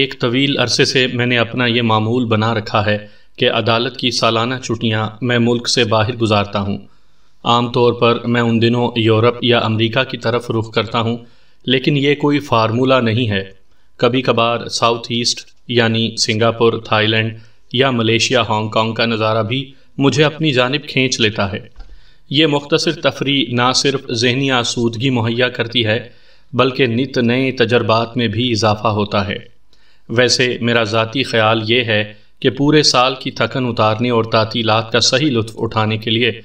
एक तवील अरसे से मैंने अपना ये मामूल बना रखा है कि अदालत की सालाना छुट्टियाँ मैं मुल्क से बाहर गुजारता हूँ आम तौर पर मैं उन दिनों यूरोप या अमेरिका की तरफ रुख करता हूँ लेकिन ये कोई फार्मूला नहीं है कभी कभार साउथ ईस्ट यानी सिंगापुर थाईलैंड या मलेशिया हांगकॉन्ग का नज़ारा भी मुझे अपनी जानब खींच लेता है ये मख्तसर तफरी ना सिर्फ जहनी आसूदगी मुहैया करती है बल्कि नित नए तजर्बात में भी इजाफा होता है वैसे मेरा ज़ाती ख्याल ये है कि पूरे साल की थकन उतारने और तातीलत का सही लुत्फ़ उठाने के लिए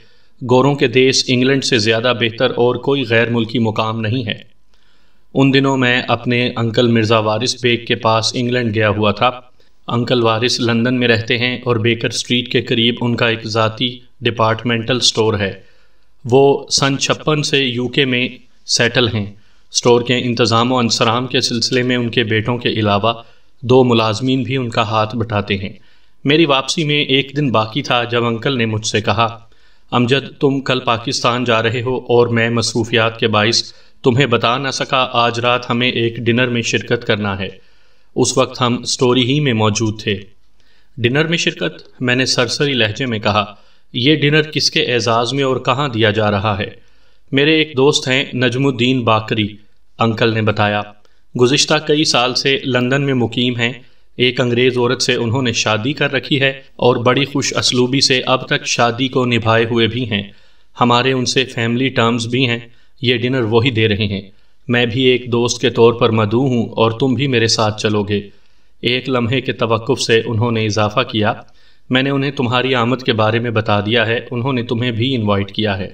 गोरों के देश इंग्लैंड से ज़्यादा बेहतर और कोई गैर मुल्की मुकाम नहीं है उन दिनों मैं अपने अंकल मिर्ज़ा वारिस बेग के पास इंग्लैंड गया हुआ था अंकल वारिस लंदन में रहते हैं और बेकर स्ट्रीट के करीब उनका एक ज़ाती डिपार्टमेंटल स्टोर है वो सन छप्पन से यूके में सेटल हैं स्टोर के इंतज़ाम अंसराम के सिलसिले में उनके बेटों के अलावा दो मुलाजमीन भी उनका हाथ बटाते हैं मेरी वापसी में एक दिन बाकी था जब अंकल ने मुझसे कहा अमजद तुम कल पाकिस्तान जा रहे हो और मैं मसरूफियात के बायस तुम्हें बता ना सका आज रात हमें एक डिनर में शिरकत करना है उस वक्त हम स्टोरी ही में मौजूद थे डिनर में शिरकत मैंने सरसरी लहजे में कहा यह डिनर किसके एजाज़ में और कहाँ दिया जा रहा है मेरे एक दोस्त हैं नजमुद्दीन बाकरी अंकल ने बताया गुज्त कई साल से लंदन में मुकीम हैं एक अंग्रेज़ औरत से उन्होंने शादी कर रखी है और बड़ी खुश असलूबी से अब तक शादी को निभाए हुए भी हैं हमारे उनसे फैमिली टर्म्स भी हैं ये डिनर वही दे रहे हैं मैं भी एक दोस्त के तौर पर मदू हूँ और तुम भी मेरे साथ चलोगे एक लम्हे के तवक़ से उन्होंने इजाफ़ा किया मैंने उन्हें तुम्हारी आमद के बारे में बता दिया है उन्होंने तुम्हें भी इनवाइट किया है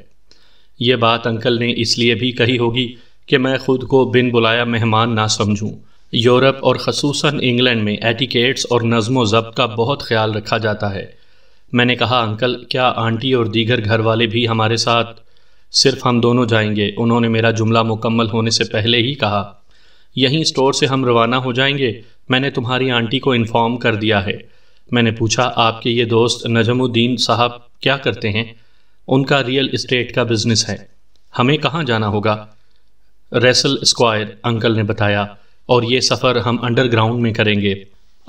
ये बात अंकल ने इसलिए भी कही होगी कि मैं खुद को बिन बुलाया मेहमान ना समझूं यूरोप और खसूस इंग्लैंड में एटिकेट्स और नज़म ज़ब्त का बहुत ख्याल रखा जाता है मैंने कहा अंकल क्या आंटी और दीगर घर वाले भी हमारे साथ सिर्फ हम दोनों जाएंगे उन्होंने मेरा जुमला मुकम्मल होने से पहले ही कहा यहीं स्टोर से हम रवाना हो जाएंगे मैंने तुम्हारी आंटी को इन्फॉर्म कर दिया है मैंने पूछा आपके ये दोस्त नजमुद्दीन साहब क्या करते हैं उनका रियल इस्टेट का बिजनेस है हमें कहाँ जाना होगा रेसल स्क्वायर अंकल ने बताया और ये सफ़र हम अंडरग्राउंड में करेंगे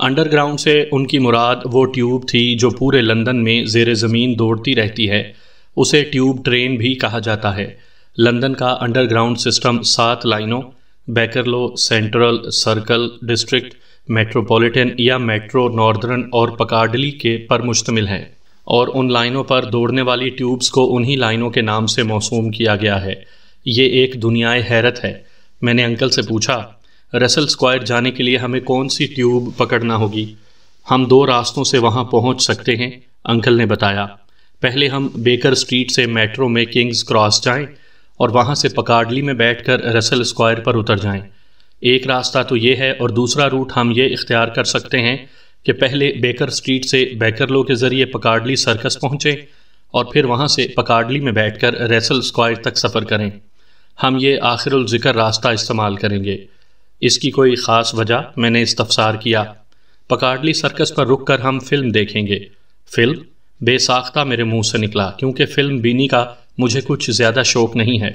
अंडरग्राउंड से उनकी मुराद वो ट्यूब थी जो पूरे लंदन में जेर ज़मीन दौड़ती रहती है उसे ट्यूब ट्रेन भी कहा जाता है लंदन का अंडरग्राउंड सिस्टम सात लाइनों Bakerloo central circle district metropolitan या मेट्रो नॉर्दर्न और पकाडली के पर मुश्तमिल है और उन लाइनों पर दौड़ने वाली ट्यूब्स को उन्हीं लाइनों के नाम से मौसू किया गया है ये एक दुनियाए हैरत है मैंने अंकल से पूछा रसल स्क्वायर जाने के लिए हमें कौन सी ट्यूब पकड़ना होगी हम दो रास्तों से वहाँ पहुँच सकते हैं अंकल ने बताया पहले हम बेकर स्ट्रीट से मेट्रो में किंग्स क्रॉस जाएं और वहाँ से पकाडली में बैठकर रसल स्क्वायर पर उतर जाएं। एक रास्ता तो ये है और दूसरा रूट हम ये इख्तियार कर सकते हैं कि पहले बेकर स्ट्रीट से बेकरलो के ज़रिए पकाडली सर्कस पहुँचें और फिर वहाँ से पकाडली में बैठकर रसल स्क्वायर तक सफ़र करें हम ये आखिर ज़िक्र रास्ता इस्तेमाल करेंगे इसकी कोई ख़ास वजह मैंने इस्तफसार किया पकाडली सर्कस पर रुक कर हम फिल्म देखेंगे फिल्म बेसाख्ता मेरे मुंह से निकला क्योंकि फिल्म बीनी का मुझे कुछ ज़्यादा शौक नहीं है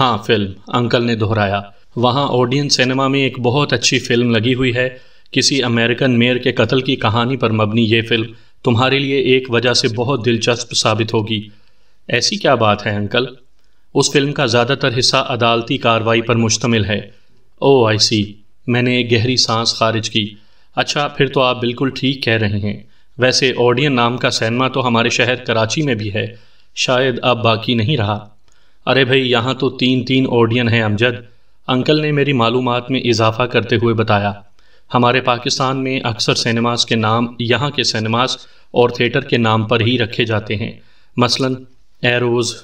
हाँ फिल्म अंकल ने दोहराया वहाँ ऑडियंस सिनेमा में एक बहुत अच्छी फिल्म लगी हुई है किसी अमेरिकन मेयर के कत्ल की कहानी पर मबनी ये फिल्म तुम्हारे लिए एक वजह से बहुत दिलचस्प साबित होगी ऐसी क्या बात है अंकल उस फिल्म का ज़्यादातर हिस्सा अदालती कार्रवाई पर मुश्तमिल है ओ आई सी मैंने एक गहरी सांस खारिज की अच्छा फिर तो आप बिल्कुल ठीक कह रहे हैं वैसे ऑडियन नाम का सैनमा तो हमारे शहर कराची में भी है शायद अब बाकी नहीं रहा अरे भाई यहाँ तो तीन तीन ऑडियन हैं अमजद अंकल ने मेरी मालूम में इजाफा करते हुए बताया हमारे पाकिस्तान में अक्सर सिनेमास के नाम यहाँ के सिनेमास और थिएटर के नाम पर ही रखे जाते हैं मसलन Eros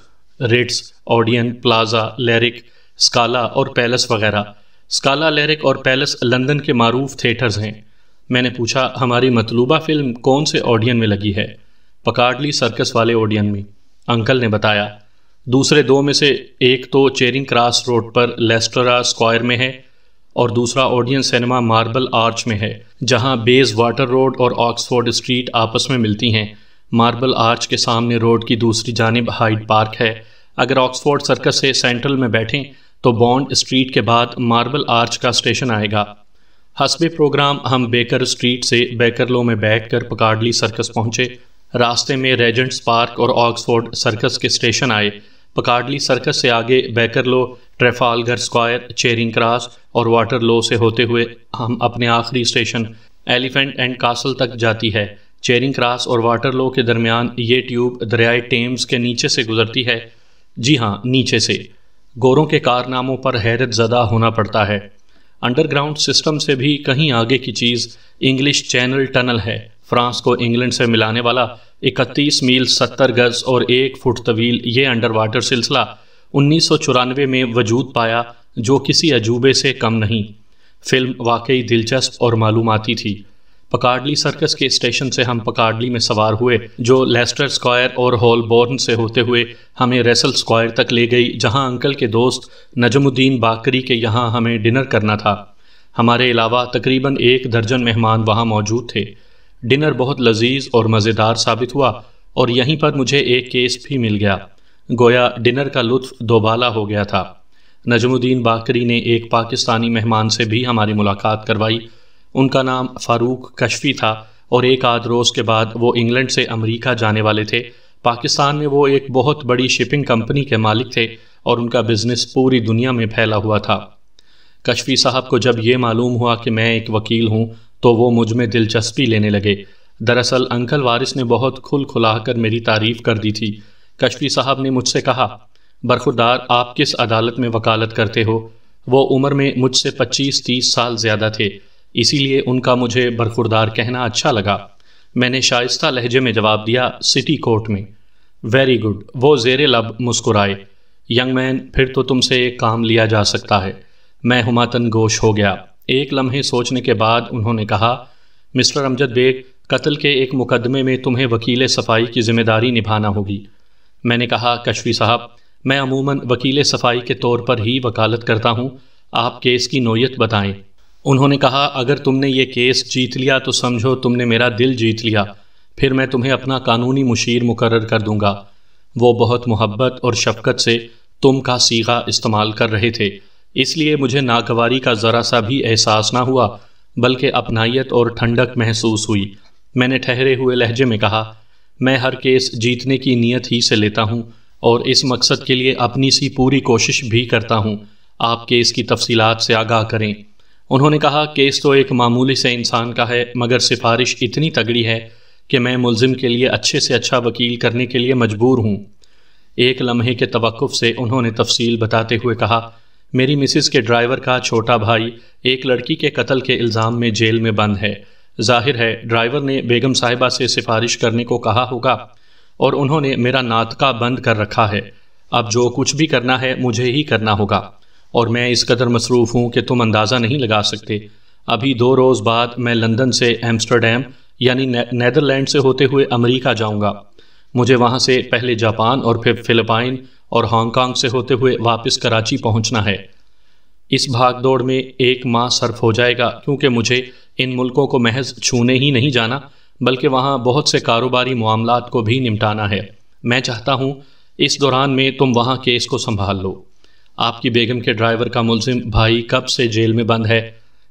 Ritz Odeon Plaza Lyric Scala और पैलेस वगैरह स्काला लेरिक और पैलेस लंदन के मरूफ थिएटर्स हैं मैंने पूछा हमारी मतलूबा फ़िल्म कौन से ऑडियन में लगी है पकाडली सर्कस वाले ऑडियन में अंकल ने बताया दूसरे दो में से एक तो चेरिंग क्रॉस रोड पर लेस्टरा स्क्वायर में है और दूसरा ऑडियन सिनेमा मार्बल आर्च में है जहां बेज वाटर रोड और ऑक्सफोर्ड स्ट्रीट आपस में मिलती हैं मार्बल आर्च के सामने रोड की दूसरी जानब हाइड पार्क है अगर ऑक्सफोर्ड सर्कस से सेंट्रल में बैठें तो बॉन्ड स्ट्रीट के बाद मार्बल आर्च का स्टेशन आएगा हसब प्रोग्राम हम बेकर स्ट्रीट से बेकरलो में बैठ कर पकाडली सर्कस पहुँचे रास्ते में रेजेंट्स पार्क और ऑक्सफोर्ड सर्कस के स्टेशन आए पकाडली सर्कस से आगे Bakerloo Trafalgar Square Charing Cross और वाटरलो से होते हुए हम अपने आखिरी स्टेशन एलिफेंट एंड कासल तक जाती है चेरिंग क्रास और वाटरलो के दरमियान ये ट्यूब दरियाए टेम्स के नीचे से गुजरती है जी हाँ नीचे से गोरों के कारनामों पर हैरत ज़दा होना पड़ता है अंडरग्राउंड सिस्टम से भी कहीं आगे की चीज़ इंग्लिश चैनल टनल है फ्रांस को इंग्लैंड से मिलाने वाला 31 मील 70 गज और एक फुट तवील ये अंडर वाटर सिलसिला उन्नीस में वजूद पाया जो किसी अजूबे से कम नहीं फिल्म वाकई दिलचस्प और मालूमती थी पकाडली सर्कस के स्टेशन से हम पकाडली में सवार हुए जो लेस्टर स्क्वायर और हॉलबोर्न से होते हुए हमें रेसल स्क्वायर तक ले गई जहां अंकल के दोस्त नजमुद्दीन बाकरी के यहां हमें डिनर करना था हमारे अलावा तकरीबन एक दर्जन मेहमान वहां मौजूद थे डिनर बहुत लजीज और मज़ेदार साबित हुआ और यहीं पर मुझे एक केस भी मिल गया गोया डिनर का लुत्फ दोबाला हो गया था नजमुद्दीन बाकरी ने एक पाकिस्तानी मेहमान से भी हमारी मुलाकात करवाई उनका नाम फ़ारूक कशफी था और एक आध रोज़ के बाद वो इंग्लैंड से अमेरिका जाने वाले थे पाकिस्तान में वो एक बहुत बड़ी शिपिंग कंपनी के मालिक थे और उनका बिज़नेस पूरी दुनिया में फैला हुआ था कशफी साहब को जब ये मालूम हुआ कि मैं एक वकील हूँ तो वो मुझ में दिलचस्पी लेने लगे दरअसल अंकल वारिस ने बहुत खुल खुला कर मेरी तारीफ़ कर दी थी कशफी साहब ने मुझसे कहा बरखुरदार आप किस अदालत में वकालत करते हो वो उम्र में मुझसे 25-30 साल ज़्यादा थे इसीलिए उनका मुझे बरखुरदार कहना अच्छा लगा मैंने शाइस्ता लहजे में जवाब दिया सिटी कोर्ट में वेरी गुड वो जेर लब मुस्कुराए यंग मैन फिर तो तुमसे एक काम लिया जा सकता है मैं हुमातन गोश हो गया एक लम्हे सोचने के बाद उन्होंने कहा मिस्टर अमजद बेग कत्ल के एक मुकदमे में तुम्हें वकील सफाई की जिम्मेदारी निभाना होगी मैंने कहा कशवी साहब मैं अमूमन वकील सफाई के तौर पर ही वकालत करता हूँ आप केस की नोयत बताएं उन्होंने कहा अगर तुमने ये केस जीत लिया तो समझो तुमने मेरा दिल जीत लिया फिर मैं तुम्हें अपना कानूनी मुशीर मुकर कर दूंगा वो बहुत मोहब्बत और शफकत से तुम का सीगा इस्तेमाल कर रहे थे इसलिए मुझे नागवारी का ज़रा सा भी एहसास ना हुआ बल्कि अपनाइत और ठंडक महसूस हुई मैंने ठहरे हुए लहजे में कहा मैं हर केस जीतने की नीयत ही से लेता हूँ और इस मकसद के लिए अपनी सी पूरी कोशिश भी करता हूँ आप केस की तफसीत से आगाह करें उन्होंने कहा केस तो एक मामूली से इंसान का है मगर सिफारिश इतनी तगड़ी है कि मैं मुलजिम के लिए अच्छे से अच्छा वकील करने के लिए मजबूर हूँ एक लम्हे के तवक़ से उन्होंने तफसील बताते हुए कहा मेरी मिसिस के ड्राइवर का छोटा भाई एक लड़की के कत्ल के इल्ज़ाम में जेल में बंद है जाहिर है ड्राइवर ने बेगम साहिबा से सिफारिश करने को कहा होगा और उन्होंने मेरा नातका बंद कर रखा है अब जो कुछ भी करना है मुझे ही करना होगा और मैं इस कदर मसरूफ़ हूँ कि तुम अंदाज़ा नहीं लगा सकते अभी दो रोज़ बाद मैं लंदन से एम्स्टरडेम यानी नैदरलैंड से होते हुए अमरीका जाऊँगा मुझे वहाँ से पहले जापान और फिर फिलिपाइन और हांगकॉन्ग से होते हुए वापस कराची पहुँचना है इस भाग दौड़ में एक माह सर्फ हो जाएगा क्योंकि मुझे इन मुल्कों को महज छूने ही नहीं जाना बल्कि वहाँ बहुत से कारोबारी मामला को भी निपटाना है मैं चाहता हूँ इस दौरान में तुम वहाँ केस को संभाल लो आपकी बेगम के ड्राइवर का मुलजिम भाई कब से जेल में बंद है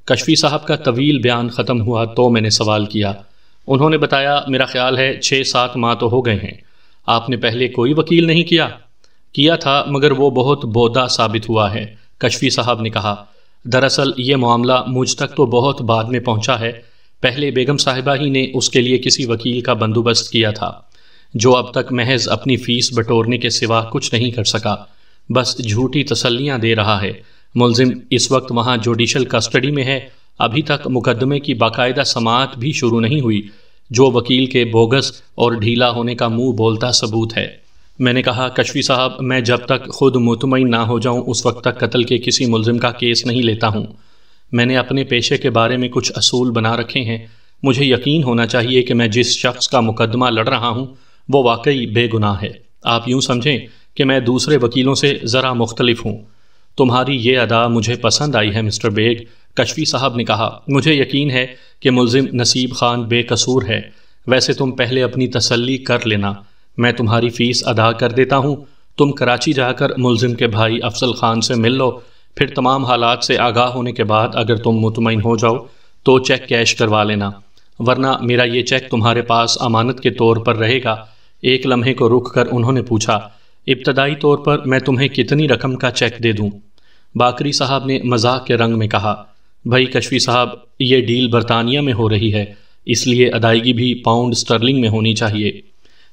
कशफी साहब का तवील बयान ख़त्म हुआ तो मैंने सवाल किया उन्होंने बताया मेरा ख्याल है छः सात माह तो हो गए हैं आपने पहले कोई वकील नहीं किया किया था मगर वो बहुत बोदा साबित हुआ है कशफी साहब ने कहा दरअसल ये मामला मुझ तक तो बहुत बाद में पहुंचा है पहले बेगम साहिबा ही ने उसके लिए किसी वकील का बंदोबस्त किया था जो अब तक महज अपनी फ़ीस बटोरने के सिवा कुछ नहीं कर सका बस झूठी तसल्लियां दे रहा है मुलजिम इस वक्त वहां जुडिशल कस्टडी में है अभी तक मुकदमे की बाकायदा समात भी शुरू नहीं हुई जो वकील के बोगस और ढीला होने का मुंह बोलता सबूत है मैंने कहा कशफी साहब मैं जब तक खुद मुतमिन ना हो जाऊं उस वक्त तक कत्ल के किसी मुलजिम का केस नहीं लेता हूं मैंने अपने पेशे के बारे में कुछ असूल बना रखे हैं मुझे यकीन होना चाहिए कि मैं जिस शख्स का मुकदमा लड़ रहा हूं वो वाकई बेगुनाह है आप यूं समझें कि मैं दूसरे वकीलों से ज़रा मुख्तलिफ हूँ तुम्हारी ये अदा मुझे पसंद आई है मिस्टर बेग कशवी साहब ने कहा मुझे यकीन है कि मुलिम नसीब खान बेकसूर है वैसे तुम पहले अपनी तसल्ली कर लेना मैं तुम्हारी फ़ीस अदा कर देता हूँ तुम कराची जाकर मुलिम के भाई अफजल खान से मिल लो फिर तमाम हालात से आगाह होने के बाद अगर तुम मुतमिन हो जाओ तो चेक कैश करवा लेना वरना मेरा ये चेक तुम्हारे पास अमानत के तौर पर रहेगा एक लम्हे को रुक कर उन्होंने पूछा इब्तदाई तौर पर मैं तुम्हें कितनी रकम का चेक दे दूँ बाकरी साहब ने मजाक के रंग में कहा भाई कशवी साहब ये डील बरतानिया में हो रही है इसलिए अदायगी भी पाउंड स्टर्लिंग में होनी चाहिए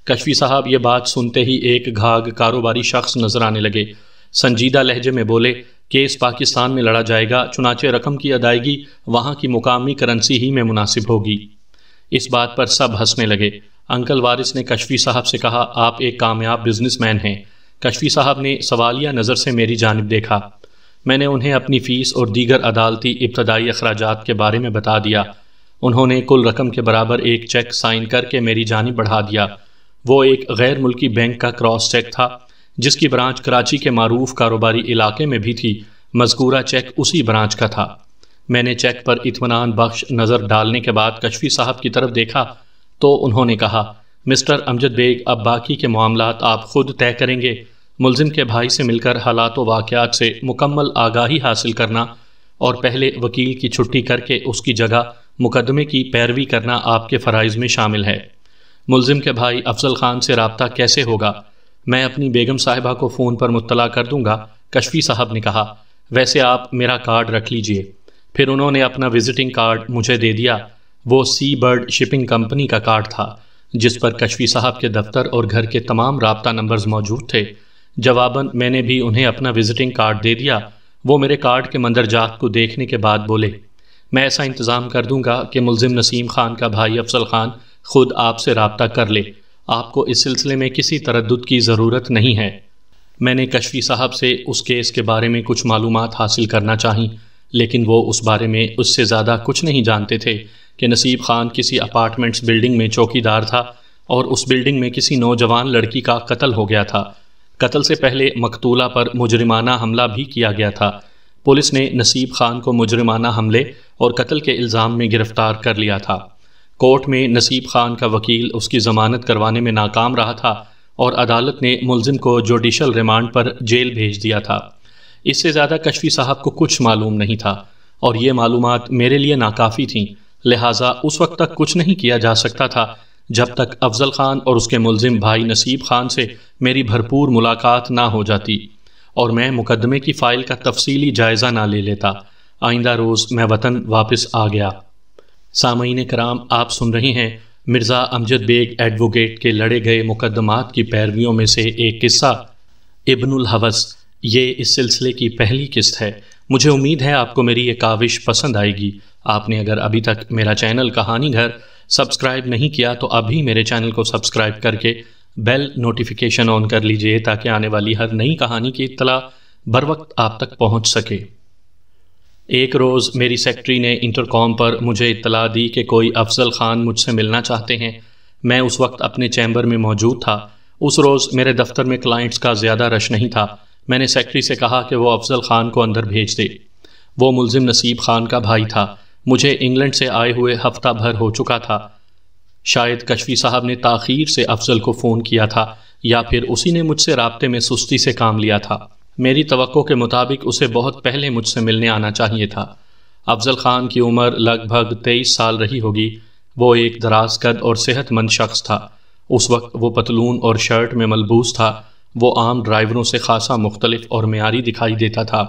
कशवी साहब ये बात सुनते ही एक घाघ कारोबारी शख्स नजर आने लगे संजीदा लहजे में बोले केस पाकिस्तान में लड़ा जाएगा चुनाचे रकम की अदायगी वहाँ की मुकामी करेंसी ही में मुनासिब होगी इस बात पर सब हंसने लगे अंकल वारिस ने कशफी साहब से कहा आप एक कामयाब बिजनेसमैन हैं कशफी साहब ने सवालिया नज़र से मेरी जानब देखा मैंने उन्हें अपनी फ़ीस और दीगर अदालती इब्तदाई अखराज के बारे में बता दिया उन्होंने कुल रकम के बराबर एक चेक साइन करके मेरी जानब बढ़ा दिया वो एक गैर मुल्की बैंक का क्रॉस चेक था जिसकी ब्रांच कराची के मरूफ कारोबारी इलाके में भी थी मजकूरा चेक उसी ब्रांच का था मैंने चेक पर इतमान बख्श नज़र डालने के बाद कशफी साहब की तरफ देखा तो उन्होंने कहा मिस्टर अमजद बेग अब बाकी के मामला आप खुद तय करेंगे मुलजिम के भाई से मिलकर हालात व वाक़ात से मुकम्मल आगाही हासिल करना और पहले वकील की छुट्टी करके उसकी जगह मुकदमे की पैरवी करना आपके फ़रज़ में शामिल है मुलजिम के भाई अफजल खान से रबता कैसे होगा मैं अपनी बेगम साहिबा को फ़ोन पर मुतला कर दूंगा कशफी साहब ने कहा वैसे आप मेरा कार्ड रख लीजिए फिर उन्होंने अपना विज़िटिंग कार्ड मुझे दे दिया वो सी बर्ड शिपिंग कंपनी का कार्ड था जिस पर कशवी साहब के दफ्तर और घर के तमाम रबता नंबर्स मौजूद थे जवाबन मैंने भी उन्हें अपना विजिटिंग कार्ड दे दिया वो मेरे कार्ड के मंदरजात को देखने के बाद बोले मैं ऐसा इंतज़ाम कर दूंगा कि मुलजिम नसीम खान का भाई अफसल खान खुद आपसे रबता कर ले आपको इस सिलसिले में किसी तरद की ज़रूरत नहीं है मैंने कशवी साहब से उस केस के बारे में कुछ मालूम हासिल करना चाहिए लेकिन वो उस बारे में उससे ज़्यादा कुछ नहीं जानते थे कि नसीब खान किसी अपार्टमेंट्स बिल्डिंग में चौकीदार था और उस बिल्डिंग में किसी नौजवान लड़की का कत्ल हो गया था कत्ल से पहले मकतूला पर मुजरिमाना हमला भी किया गया था पुलिस ने नसीब खान को मुजरिमाना हमले और कत्ल के इल्ज़ाम में गिरफ्तार कर लिया था कोर्ट में नसीब खान का वकील उसकी ज़मानत करवाने में नाकाम रहा था और अदालत ने मुलजिम को जुडिशल रिमांड पर जेल भेज दिया था इससे ज़्यादा कशफी साहब को कुछ मालूम नहीं था और ये मालूम मेरे लिए नाकाफ़ी थीं लिहाजा उस वक्त तक कुछ नहीं किया जा सकता था जब तक अफजल खान और उसके मुलजिम भाई नसीब खान से मेरी भरपूर मुलाकात ना हो जाती और मैं मुकदमे की फ़ाइल का तफसीली जायज़ा ना ले लेता आइंदा रोज़ मैं वतन वापस आ गया सामीन कराम आप सुन रहे हैं मिर्ज़ा अमजद बेग एडवोकेट के लड़े गए मुकदमात की पैरवियों में से एक किस्सा इब्नुल हवस ये इस सिलसिले की पहली किस्त है मुझे उम्मीद है आपको मेरी ये काविश पसंद आएगी आपने अगर अभी तक मेरा चैनल कहानी घर सब्सक्राइब नहीं किया तो अभी मेरे चैनल को सब्सक्राइब करके बेल नोटिफिकेशन ऑन कर लीजिए ताकि आने वाली हर नई कहानी की इतला बर वक्त आप तक पहुंच सके एक रोज़ मेरी सेक्रेटरी ने इंटरकॉम पर मुझे इतला दी कि कोई अफजल ख़ान मुझसे मिलना चाहते हैं मैं उस वक्त अपने चैम्बर में मौजूद था उस रोज़ मेरे दफ्तर में क्लाइंट्स का ज़्यादा रश नहीं था मैंने सेक्रेटरी से कहा कि वो अफजल खान को अंदर भेज दे वो मुलजिम नसीब खान का भाई था मुझे इंग्लैंड से आए हुए हफ्ता भर हो चुका था शायद कशफी साहब ने ताखीर से अफजल को फ़ोन किया था या फिर उसी ने मुझसे रबते में सुस्ती से काम लिया था मेरी तो के मुताबिक उसे बहुत पहले मुझसे मिलने आना चाहिए था अफजल खान की उम्र लगभग तेईस साल रही होगी वो एक दराज कद और सेहतमंद शख्स था उस वक्त वो पतलून और शर्ट में मलबूस था वो आम ड्राइवरों से खासा मुख्तलिफ और मैारी दिखाई देता था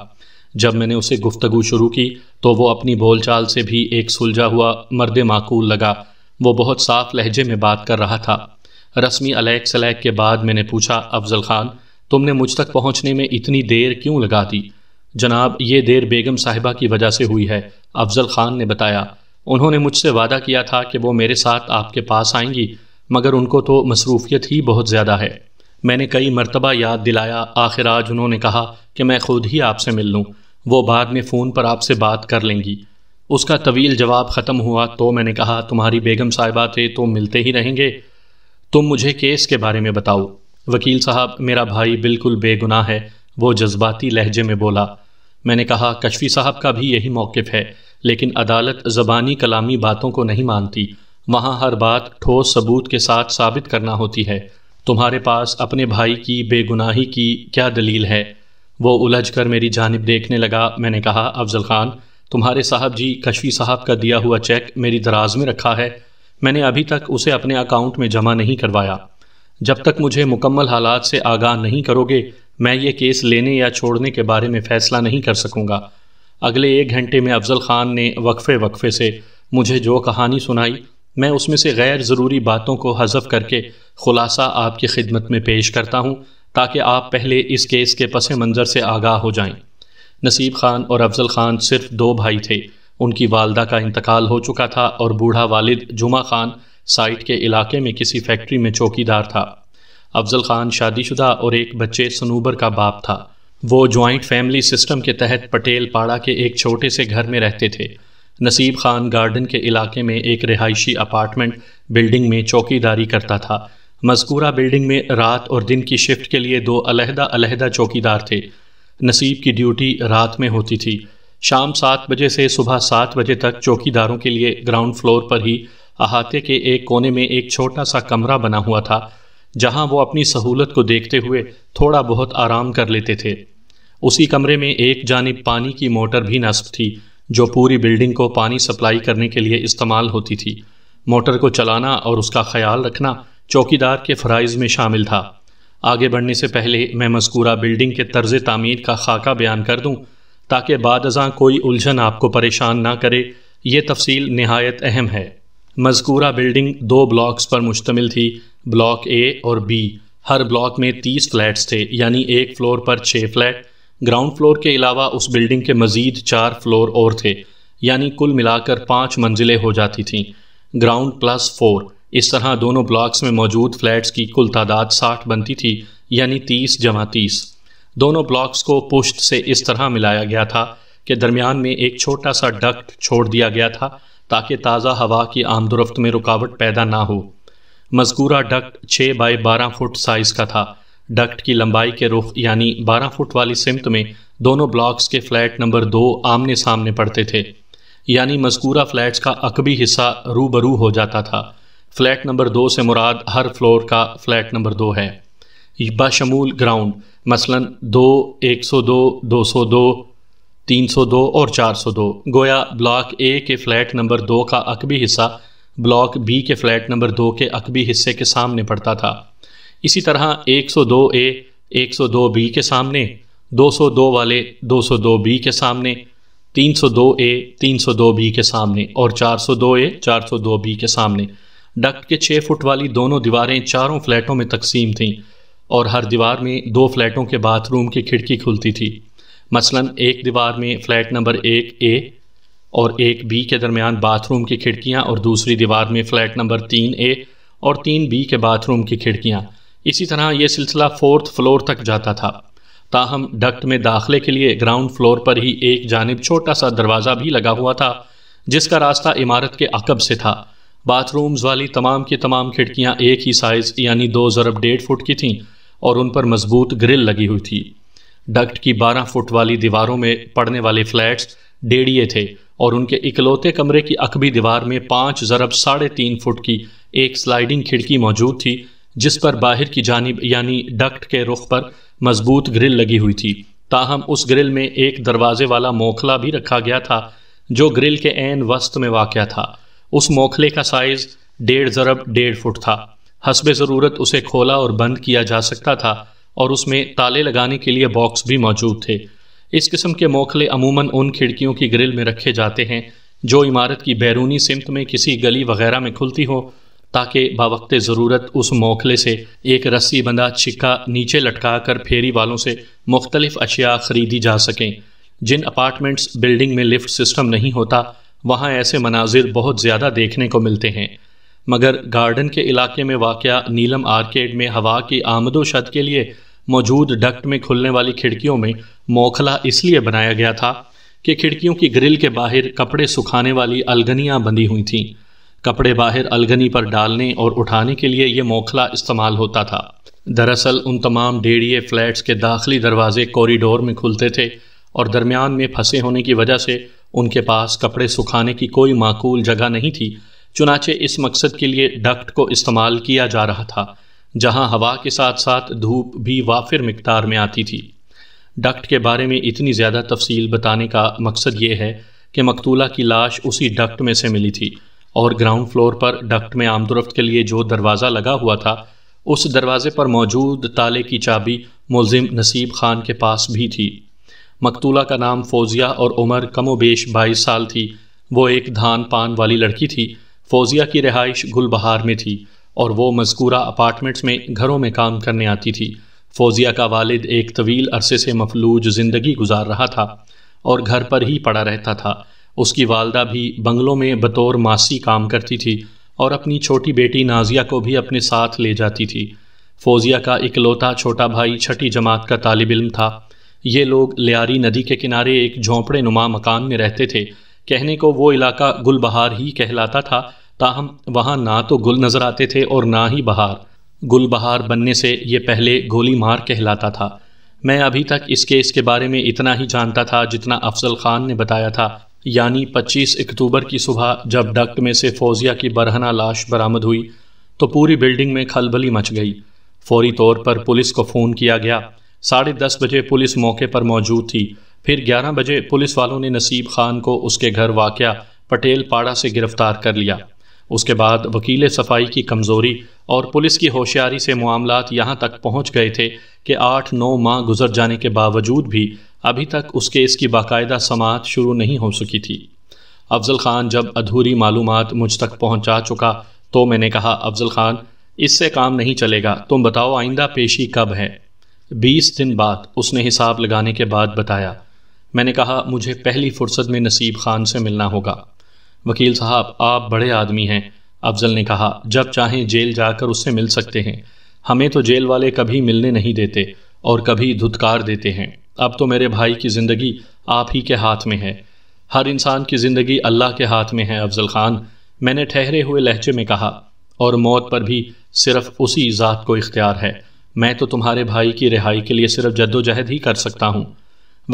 जब मैंने उसे गुफ्तगु शुरू की तो वो अपनी बोलचाल से भी एक सुलझा हुआ मर्द माकूल लगा वो बहुत साफ लहजे में बात कर रहा था रस्मी अलैक सलैक के बाद मैंने पूछा अफजल खान तुमने मुझ तक पहुंचने में इतनी देर क्यों लगा दी जनाब ये देर बेगम साहिबा की वजह से हुई है अफजल खान ने बताया उन्होंने मुझसे वादा किया था कि वो मेरे साथ आपके पास आएंगी मगर उनको तो मसरूफियत ही बहुत ज़्यादा है मैंने कई मरतबा याद दिलाया आखिर आज उन्होंने कहा कि मैं खुद ही आपसे मिल लूँ वो बाद में फ़ोन पर आपसे बात कर लेंगी उसका तवील जवाब ख़त्म हुआ तो मैंने कहा तुम्हारी बेगम साहिबा थे तो मिलते ही रहेंगे तुम मुझे केस के बारे में बताओ वकील साहब मेरा भाई बिल्कुल बेगुनाह है वो जज्बाती लहजे में बोला मैंने कहा कशफी साहब का भी यही मौक़ है लेकिन अदालत ज़बानी कलामी बातों को नहीं मानती वहाँ हर बात ठोस सबूत के साथ साबित करना होती है तुम्हारे पास अपने भाई की बेगुनाही की क्या दलील है वो उलझ कर मेरी जानब देखने लगा मैंने कहा अफजल खान तुम्हारे साहब जी कशी साहब का दिया हुआ चेक मेरी दराज में रखा है मैंने अभी तक उसे अपने अकाउंट में जमा नहीं करवाया जब तक मुझे मुकम्मल हालात से आगाह नहीं करोगे मैं ये केस लेने या छोड़ने के बारे में फ़ैसला नहीं कर सकूँगा अगले एक घंटे में अफजल खान ने वक्फ़े वक्फ़े से मुझे जो कहानी सुनाई मैं उसमें से गैर ज़रूरी बातों को हजफ करके खुलासा आपकी खिदमत में पेश करता हूँ ताकि आप पहले इस केस के पस मंज़र से आगाह हो जाएं। नसीब खान और अफजल खान सिर्फ दो भाई थे उनकी वालदा का इंतकाल हो चुका था और बूढ़ा वालिद जुमा खान साइट के इलाके में किसी फैक्ट्री में चौकीदार था अफजल खान शादीशुदा और एक बच्चे सनूबर का बाप था वो जॉइंट फैमिली सिस्टम के तहत पटेल पाड़ा के एक छोटे से घर में रहते थे नसीब खान गार्डन के इलाके में एक रिहायशी अपार्टमेंट बिल्डिंग में चौकीदारी करता था मजकूरा बिल्डिंग में रात और दिन की शिफ्ट के लिए दो अलहदा अलहदा चौकीदार थे नसीब की ड्यूटी रात में होती थी शाम सात बजे से सुबह सात बजे तक चौकीदारों के लिए ग्राउंड फ्लोर पर ही अहाते के एक कोने में एक छोटा सा कमरा बना हुआ था जहां वो अपनी सहूलत को देखते हुए थोड़ा बहुत आराम कर लेते थे उसी कमरे में एक जानब पानी की मोटर भी नस्ब थी जो पूरी बिल्डिंग को पानी सप्लाई करने के लिए इस्तेमाल होती थी मोटर को चलाना और उसका ख्याल रखना चौकीदार के फ़राइज़ में शामिल था आगे बढ़ने से पहले मैं मस्कूरा बिल्डिंग के तर्ज तामीर का खाका बयान कर दूँ ताकि बाद अजा कोई उलझन आपको परेशान ना करे ये तफसील नहायत अहम है मजकूरा बिल्डिंग दो ब्लॉक्स पर मुश्तमिल थी ब्लॉक ए और बी हर ब्लॉक में तीस फ्लैट्स थे यानी एक फ्लोर पर छः फ्लैट ग्राउंड फ्लोर के अलावा उस बिल्डिंग के मज़ीद चार फ्लोर और थे यानी कुल मिलाकर पाँच मंजिलें हो जाती थीं ग्राउंड प्लस फोर इस तरह दोनों ब्लॉक्स में मौजूद फ्लैट्स की कुल तादाद साठ बनती थी यानी तीस जमा तीस दोनों ब्लॉक्स को पुश्त से इस तरह मिलाया गया था कि दरमियान में एक छोटा सा डक्ट छोड़ दिया गया था ताकि ताज़ा हवा की आमदोरफ्त में रुकावट पैदा ना हो मजकूरा डक्ट छः बाई बारह फुट साइज़ का था डक्ट की लंबाई के रुख यानी 12 फुट वाली सिमत में दोनों ब्लॉक्स के फ्लैट नंबर दो आमने सामने पड़ते थे यानी मजकूरा फ्लैट्स का अकबी हिस्सा रूबरू हो जाता था फ्लैट नंबर दो से मुराद हर फ्लोर का फ्लैट नंबर दो है बशमूल ग्राउंड मसलन दो एक सौ दो दो सौ दो तीन सौ दो और चार सौ दो गोया ब्लॉक ए के फ्लैट नंबर दो का अकबी हिस्सा ब्लॉक बी के फ्लैट नंबर दो के अकबी हिस्से के सामने पड़ता था इसी तरह 102 ए 102 बी के सामने 202 वाले 202 बी के सामने 302 ए 302 बी के सामने और 402 ए 402 बी के सामने डक्ट के छः फुट वाली दोनों दीवारें चारों फ्लैटों में तकसीम थीं और हर दीवार में दो फ्लैटों के बाथरूम की खिड़की खुलती थी मसलन एक दीवार में फ्लैट नंबर एक ए और एक बी के दरमियान बाथरूम की खिड़कियाँ और दूसरी दीवार में फ्लैट नंबर तीन ए और तीन बी के बाथरूम की खिड़कियाँ इसी तरह ये सिलसिला फोर्थ फ्लोर तक जाता था ताहम डक्ट में दाखिले के लिए ग्राउंड फ्लोर पर ही एक जानब छोटा सा दरवाज़ा भी लगा हुआ था जिसका रास्ता इमारत के अकब से था बाथरूम्स वाली तमाम की तमाम खिड़कियाँ एक ही साइज़ यानी दो ज़रब डेढ़ फुट की थीं और उन पर मजबूत ग्रिल लगी हुई थी डक्ट की बारह फुट वाली दीवारों में पड़ने वाले फ्लैट्स डेढ़िए थे और उनके इकलौते कमरे की अकबी दीवार में पाँच ज़रब साढ़े तीन फुट की एक स्लाइडिंग खिड़की मौजूद थी जिस पर बाहर की जानब यानी डक्ट के रुख पर मजबूत ग्रिल लगी हुई थी ताहम उस ग्रिल में एक दरवाजे वाला मोखला भी रखा गया था जो ग्रिल के एन वस्त में वाक़ था उस मोखले का साइज़ डेढ़ ज़रब डेढ़ फुट था हसब ज़रूरत उसे खोला और बंद किया जा सकता था और उसमें ताले लगाने के लिए बॉक्स भी मौजूद थे इस किस्म के मोखले अमूमन उन खिड़कियों की ग्रिल में रखे जाते हैं जो इमारत की बैरूनी सिमत में किसी गली वगैरह में खुलती हो ताकि बावक्त ज़रूरत उस मोखले से एक रस्सी बंदा छिक्का नीचे लटका कर फेरी वालों से मुख्तलिफ़ अशिया ख़रीदी जा सकें जिन अपार्टमेंट्स बिल्डिंग में लिफ्ट सिस्टम नहीं होता वहाँ ऐसे मनाजिर बहुत ज़्यादा देखने को मिलते हैं मगर गार्डन के इलाके में वाक़ नीलम आर्केड में हवा की शत के लिए मौजूद डक्ट में खुलने वाली खिड़कियों में मोखला इसलिए बनाया गया था कि खिड़कियों की ग्रिल के बाहर कपड़े सुखाने वाली अलगनियाँ बंधी हुई थीं कपड़े बाहर अलगनी पर डालने और उठाने के लिए यह मोखला इस्तेमाल होता था दरअसल उन तमाम डेढ़िए फ्लैट्स के दाखिली दरवाजे कॉरिडोर में खुलते थे और दरमियान में फंसे होने की वजह से उनके पास कपड़े सुखाने की कोई माकूल जगह नहीं थी चुनाचे इस मकसद के लिए डक्ट को इस्तेमाल किया जा रहा था जहां हवा के साथ साथ धूप भी वाफिर मकदार में आती थी डक्ट के बारे में इतनी ज़्यादा तफसील बताने का मकसद ये है कि मकतूला की लाश उसी डक्ट में से मिली थी और ग्राउंड फ्लोर पर डक्ट में आमदोरफ्त के लिए जो दरवाज़ा लगा हुआ था उस दरवाजे पर मौजूद ताले की चाबी मुलिम नसीब खान के पास भी थी मकतूला का नाम फौजिया और उम्र कमोबेश बाईस साल थी वो एक धान पान वाली लड़की थी फौजिया की रिहाइश गुलबहार में थी और वो मजकूरा अपार्टमेंट्स में घरों में काम करने आती थी फौजिया का वालिद एक तवील अरसे से मफलूज ज़िंदगी गुजार रहा था और घर पर ही पड़ा रहता था उसकी वालदा भी बंगलों में बतौर मासी काम करती थी और अपनी छोटी बेटी नाजिया को भी अपने साथ ले जाती थी फौजिया का इकलौता छोटा भाई छठी जमात का तालब इम था ये लोग लियारी नदी के किनारे एक झोंपड़े नुमा मकान में रहते थे कहने को वो इलाका गुलबहार ही कहलाता था ताहम वहाँ ना तो गुल नज़र आते थे और ना ही बहार गुल बहार बनने से ये पहले गोली मार कहलाता था मैं अभी तक इस केस के बारे में इतना ही जानता था जितना अफजल खान ने बताया था यानी 25 अक्टूबर की सुबह जब डक्ट में से फौजिया की बरहना लाश बरामद हुई तो पूरी बिल्डिंग में खलबली मच गई फौरी तौर पर पुलिस को फ़ोन किया गया साढ़े दस बजे पुलिस मौके पर मौजूद थी फिर ग्यारह बजे पुलिस वालों ने नसीब खान को उसके घर वाक़ पटेल पाड़ा से गिरफ्तार कर लिया उसके बाद वकील सफाई की कमज़ोरी और पुलिस की होशियारी से मामला यहाँ तक पहुँच गए थे कि आठ नौ माह गुजर जाने के बावजूद भी अभी तक उस केस की बाकायदा समात शुरू नहीं हो सकी थी अफजल ख़ान जब अधूरी मालूम मुझ तक पहुंचा चुका तो मैंने कहा अफजल ख़ान इससे काम नहीं चलेगा तुम बताओ आइंदा पेशी कब है बीस दिन बाद उसने हिसाब लगाने के बाद बताया मैंने कहा मुझे पहली फुर्सत में नसीब खान से मिलना होगा वकील साहब आप बड़े आदमी हैं अफजल ने कहा जब चाहें जेल जाकर उससे मिल सकते हैं हमें तो जेल वाले कभी मिलने नहीं देते और कभी धुतकार देते हैं अब तो मेरे भाई की ज़िंदगी आप ही के हाथ में है हर इंसान की ज़िंदगी अल्लाह के हाथ में है अफजल ख़ान मैंने ठहरे हुए लहजे में कहा और मौत पर भी सिर्फ उसी ज़ात को इख्तियार है मैं तो तुम्हारे भाई की रिहाई के लिए सिर्फ जद्दोजहद ही कर सकता हूँ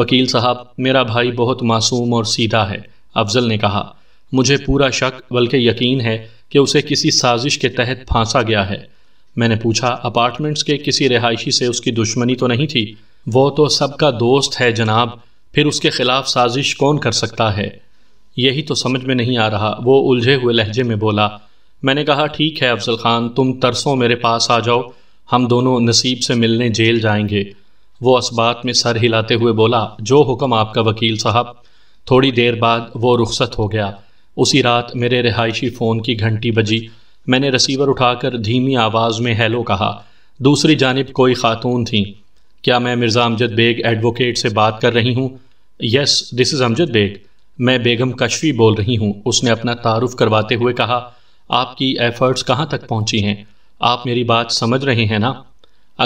वकील साहब मेरा भाई बहुत मासूम और सीधा है अफजल ने कहा मुझे पूरा शक बल्कि यकीन है कि उसे किसी साजिश के तहत फांसा गया है मैंने पूछा अपार्टमेंट्स के किसी रिहायशी से उसकी दुश्मनी तो नहीं थी वो तो सबका दोस्त है जनाब फिर उसके खिलाफ साजिश कौन कर सकता है यही तो समझ में नहीं आ रहा वो उलझे हुए लहजे में बोला मैंने कहा ठीक है अफजल ख़ान तुम तरसों मेरे पास आ जाओ हम दोनों नसीब से मिलने जेल जाएंगे वो इस बात में सर हिलाते हुए बोला जो हुक्म आपका वकील साहब थोड़ी देर बाद वो रुखसत हो गया उसी रात मेरे रिहायशी फ़ोन की घंटी बजी मैंने रिसीवर उठाकर धीमी आवाज़ में हेलो कहा दूसरी जानब कोई खातून थी क्या मैं मिर्ज़ा अमजद बेग एडवोकेट से बात कर रही हूँ yes this is Amjad Baig मैं बेगम कशवी बोल रही हूँ उसने अपना तारुफ करवाते हुए कहा आपकी एफ़र्ट्स कहाँ तक पहुँची हैं आप मेरी बात समझ रहे हैं ना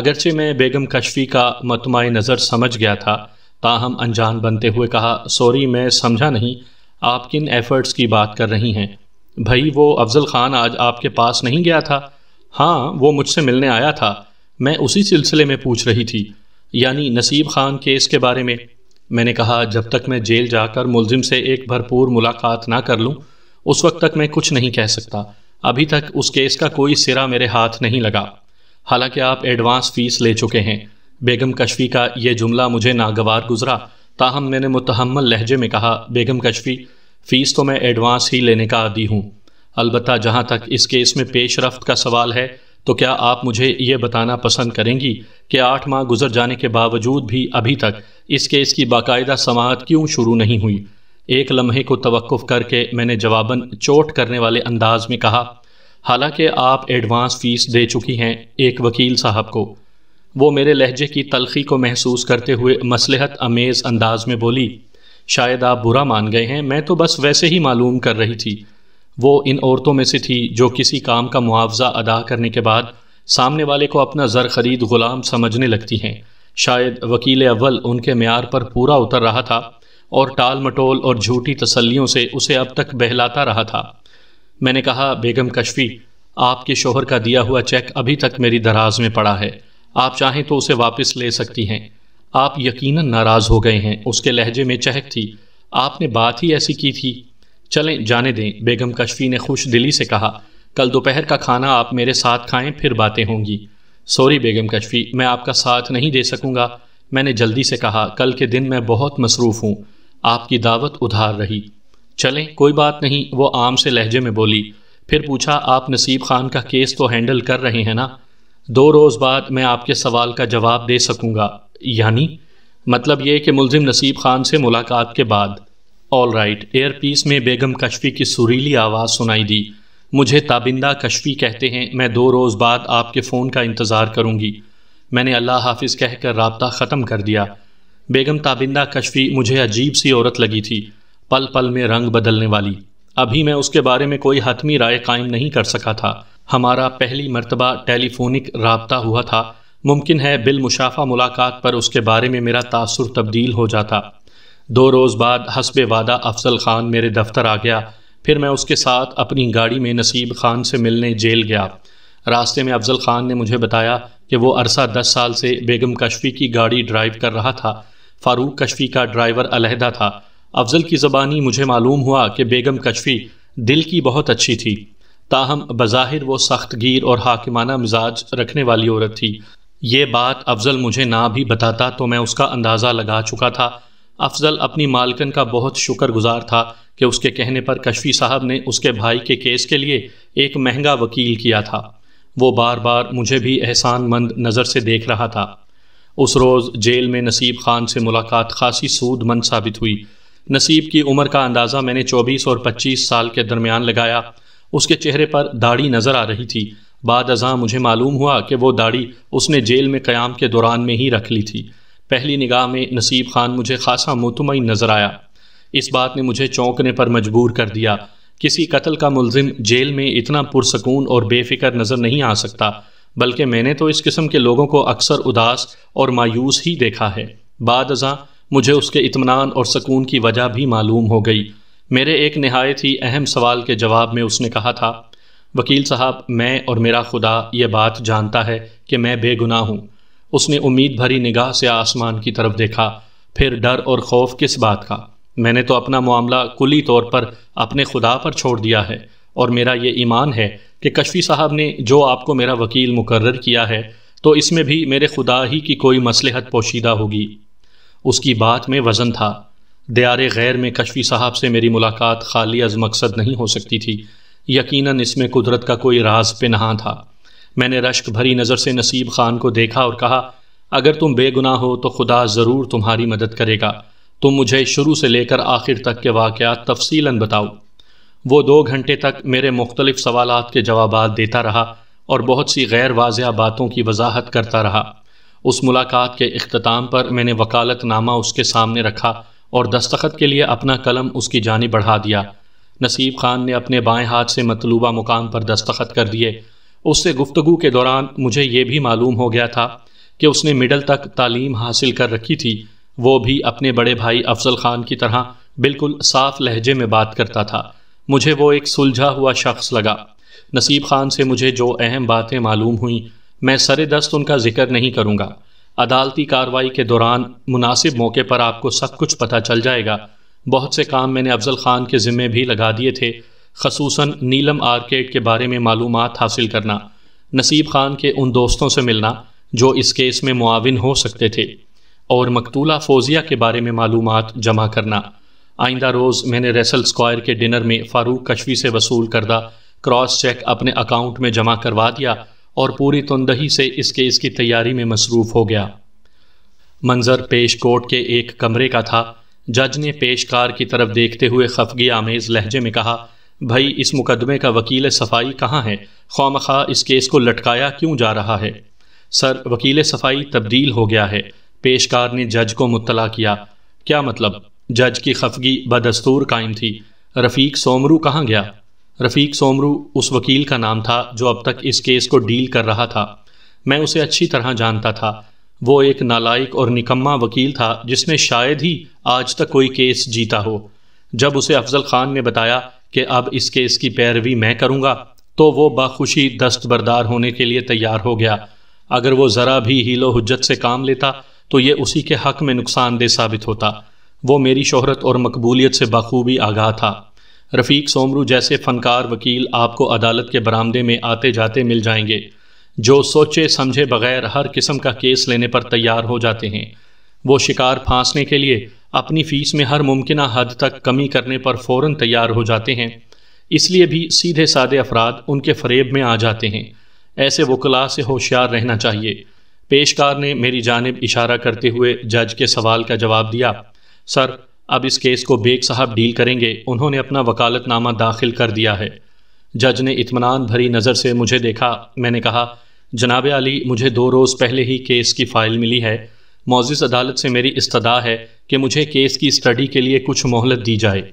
अगरचे मैं बेगम कशफी का मतम नज़र समझ गया था ताहम अनजान बनते हुए कहा सॉरी मैं समझा नहीं आप किन एफ़र्ट्स की बात कर रही हैं भाई वो अफजल ख़ान आज आपके पास नहीं गया था हाँ वो मुझसे मिलने आया था मैं उसी सिलसिले में पूछ रही थी यानी नसीब खान केस के बारे में मैंने कहा जब तक मैं जेल जाकर मुलजिम से एक भरपूर मुलाकात ना कर लूँ उस वक्त तक मैं कुछ नहीं कह सकता अभी तक उस केस का कोई सिरा मेरे हाथ नहीं लगा हालांकि आप एडवांस फीस ले चुके हैं बेगम कशफी का यह जुमला मुझे नागवार गुजरा ताहम मैंने मुतहमल लहजे में कहा बेगम कशफी फ़ीस तो मैं एडवांस ही लेने का आदि हूँ अलबत् जहाँ तक इस केस में पेश रफ्त का सवाल है तो क्या आप मुझे ये बताना पसंद करेंगी कि आठ माह गुजर जाने के बावजूद भी अभी तक इस केस की बाकायदा समात क्यों शुरू नहीं हुई एक लम्हे को तवक़ करके मैंने जवाबन चोट करने वाले अंदाज में कहा हालांकि आप एडवांस फ़ीस दे चुकी हैं एक वकील साहब को वो मेरे लहजे की तलखी को महसूस करते हुए मसलहत अमेज़ अंदाज में बोली शायद आप बुरा मान गए हैं मैं तो बस वैसे ही मालूम कर रही थी वो इन औरतों में से थी जो किसी काम का मुआवजा अदा करने के बाद सामने वाले को अपना ज़र खरीद गुलाम समझने लगती हैं शायद वकील अव्वल उनके मैार पर पूरा उतर रहा था और टाल मटोल और झूठी तसल्लियों से उसे अब तक बहलाता रहा था मैंने कहा बेगम कशफी आपके शोहर का दिया हुआ चेक अभी तक मेरी दराज में पड़ा है आप चाहें तो उसे वापस ले सकती हैं आप यकीनन नाराज़ हो गए हैं उसके लहजे में चहक थी आपने बात ही ऐसी की थी चलें जाने दें बेगम कशफी ने खुश दिली से कहा कल दोपहर का खाना आप मेरे साथ खाएं फिर बातें होंगी सॉरी बेगम कशफी मैं आपका साथ नहीं दे सकूंगा मैंने जल्दी से कहा कल के दिन मैं बहुत मसरूफ़ हूँ आपकी दावत उधार रही चलें कोई बात नहीं वो आम से लहजे में बोली फिर पूछा आप नसीब खान का केस तो हैंडल कर रहे हैं ना दो रोज़ बाद मैं आपके सवाल का जवाब दे सकूँगा यानी मतलब ये कि मुलजिम नसीब खान से मुलाकात के बाद ऑल राइट एयर पीस में बेगम कशफी की सुरीली आवाज़ सुनाई दी मुझे ताबिंदा कशफी कहते हैं मैं दो रोज़ बाद आपके फ़ोन का इंतज़ार करूँगी मैंने अल्लाह हाफिज़ कहकर रबता ख़त्म कर दिया बेगम ताबिंदा कशफी मुझे अजीब सी औरत लगी थी पल पल में रंग बदलने वाली अभी मैं उसके बारे में कोई हतमी राय कायम नहीं कर सका था हमारा पहली मरतबा टेलीफोनिक रबता हुआ था मुमकिन है बिल मुशाफा मुलाकात पर उसके बारे में मेरा तासर तब्दील हो जाता दो रोज़ बाद हसब वादा अफजल ख़ान मेरे दफ्तर आ गया फिर मैं उसके साथ अपनी गाड़ी में नसीब ख़ान से मिलने जेल गया रास्ते में अफजल ख़ान ने मुझे बताया कि वो अरसा दस साल से बेगम कशफी की गाड़ी ड्राइव कर रहा था फ़ारूक कशफी का ड्राइवर अलहदा था अफजल की ज़बानी मुझे मालूम हुआ कि बेगम कशफी दिल की बहुत अच्छी थी ताहम बज़ाहिर वो सख्त गिर और हाकिमाना मिजाज रखने वाली औरत थी ये बात अफजल मुझे ना भी बताता तो मैं उसका अंदाज़ा लगा चुका था अफजल अपनी मालकन का बहुत शुक्रगुजार था कि उसके कहने पर कशफी साहब ने उसके भाई के केस के लिए एक महंगा वकील किया था वो बार बार मुझे भी एहसानमंद नज़र से देख रहा था उस रोज़ जेल में नसीब खान से मुलाकात खासी सूदमंद साबित हुई नसीब की उम्र का अंदाज़ा मैंने 24 और 25 साल के दरमियान लगाया उसके चेहरे पर दाढ़ी नज़र आ रही थी बाद अजा मुझे मालूम हुआ कि वो दाढ़ी उसने जेल में क़याम के दौरान में ही रख ली थी पहली निगाह में नसीब खान मुझे खासा मुतमईन नज़र आया इस बात ने मुझे चौंकने पर मजबूर कर दिया किसी कत्ल का मुलजिम जेल में इतना पुरसकून और बेफिक्र नज़र नहीं आ सकता बल्कि मैंने तो इस किस्म के लोगों को अक्सर उदास और मायूस ही देखा है बाद अजा मुझे उसके इतमान और सकून की वजह भी मालूम हो गई मेरे एक नहायत ही अहम सवाल के जवाब में उसने कहा था वकील साहब मैं और मेरा खुदा ये बात जानता है कि मैं बेगुनाह हूँ उसने उम्मीद भरी निगाह से आसमान की तरफ देखा फिर डर और खौफ किस बात का मैंने तो अपना मामला कुली तौर पर अपने खुदा पर छोड़ दिया है और मेरा ये ईमान है कि कशफी साहब ने जो आपको मेरा वकील मुकर्र किया है तो इसमें भी मेरे खुदा ही की कोई मसलहत पोशीदा होगी उसकी बात में वज़न था दियार गैर में कशफी साहब से मेरी मुलाकात खाली अज मकसद नहीं हो सकती थी यकीनन इसमें कुदरत का कोई राज पिनहा था मैंने रश्क भरी नज़र से नसीब खान को देखा और कहा अगर तुम बेगुनाह हो तो खुदा ज़रूर तुम्हारी मदद करेगा तुम मुझे शुरू से लेकर आखिर तक के वाक़ तफसीला बताओ वो दो घंटे तक मेरे मुख्तलिफ़ सवाल के जवाब देता रहा और बहुत सी गैर वाजह बातों की वजाहत करता रहा उस मुलाकात के अख्ताम पर मैंने वकालतनामा उसके सामने रखा और दस्तखत के लिए अपना कलम उसकी जानी बढ़ा दिया नसीब खान ने अपने बाएं हाथ से मतलूबा मुकाम पर दस्तखत कर दिए उससे गुफ्तगु के दौरान मुझे ये भी मालूम हो गया था कि उसने मिडल तक तालीम हासिल कर रखी थी वो भी अपने बड़े भाई अफजल ख़ान की तरह बिल्कुल साफ लहजे में बात करता था मुझे वो एक सुलझा हुआ शख्स लगा नसीब खान से मुझे जो अहम बातें मालूम हुई मैं सरे दस्त उनका जिक्र नहीं करूँगा अदालती कार्रवाई के दौरान मुनासिब मौके पर आपको सब कुछ पता चल जाएगा बहुत से काम मैंने अफजल ख़ान के ज़िम्मे भी लगा दिए थे खसूस नीलम आर्केड के बारे में मालूम हासिल करना नसीब खान के उन दोस्तों से मिलना जो इस केस में मुआवन हो सकते थे और मकतूला फोजिया के बारे में मालूम जमा करना आइंदा रोज़ मैंने रेसल स्क्वायर के डिनर में फ़ारूक कशवी से वसूल करदा क्रॉस चेक अपने अकाउंट में जमा करवा दिया और पूरी तंदही से इस केस की तैयारी में मसरूफ़ हो गया मंज़र पेश कोर्ट के एक कमरे का था जज ने पेशकार की तरफ देखते हुए खफगी आमेज़ लहजे में कहा भाई इस मुकदमे का वकील सफाई कहाँ है खाम खा इस केस को लटकाया क्यों जा रहा है सर वकील सफाई तब्दील हो गया है पेशकार ने जज को मुतला किया क्या मतलब जज की खफगी बदस्तूर कायम थी रफ़ीक सोमरू कहाँ गया रफ़ीक सोमरू उस वकील का नाम था जो अब तक इस केस को डील कर रहा था मैं उसे अच्छी तरह जानता था वो एक नालायक और निकम्मा वकील था जिसने शायद ही आज तक कोई केस जीता हो जब उसे अफजल खान ने बताया कि अब इस केस की पैरवी मैं करूँगा तो वो बाखुशी दस्तबरदार होने के लिए तैयार हो गया अगर वो ज़रा भी हीलो हजत से काम लेता तो ये उसी के हक में नुकसानदेह साबित होता वो मेरी शोहरत और मकबूलियत से बखूबी आगाह था रफ़ीक सोमरू जैसे फ़नकार वकील आपको अदालत के बरामदे में आते जाते मिल जाएंगे जो सोचे समझे बगैर हर किस्म का केस लेने पर तैयार हो जाते हैं वो शिकार फांसने के लिए अपनी फीस में हर मुमकिन हद तक कमी करने पर फ़ौर तैयार हो जाते हैं इसलिए भी सीधे साधे अफराद उनके फरेब में आ जाते हैं ऐसे वकला से होशियार रहना चाहिए पेशकार ने मेरी जानब इशारा करते हुए जज के सवाल का जवाब दिया सर अब इस केस को बेग साहब डील करेंगे उन्होंने अपना वकालतनामा दाखिल कर दिया है जज ने इतमान भरी नज़र से मुझे देखा मैंने कहा जनाब अली मुझे दो रोज़ पहले ही केस की फ़ाइल मिली है मोजिस अदालत से मेरी इस्तदा है कि मुझे केस की स्टडी के लिए कुछ मोहलत दी जाए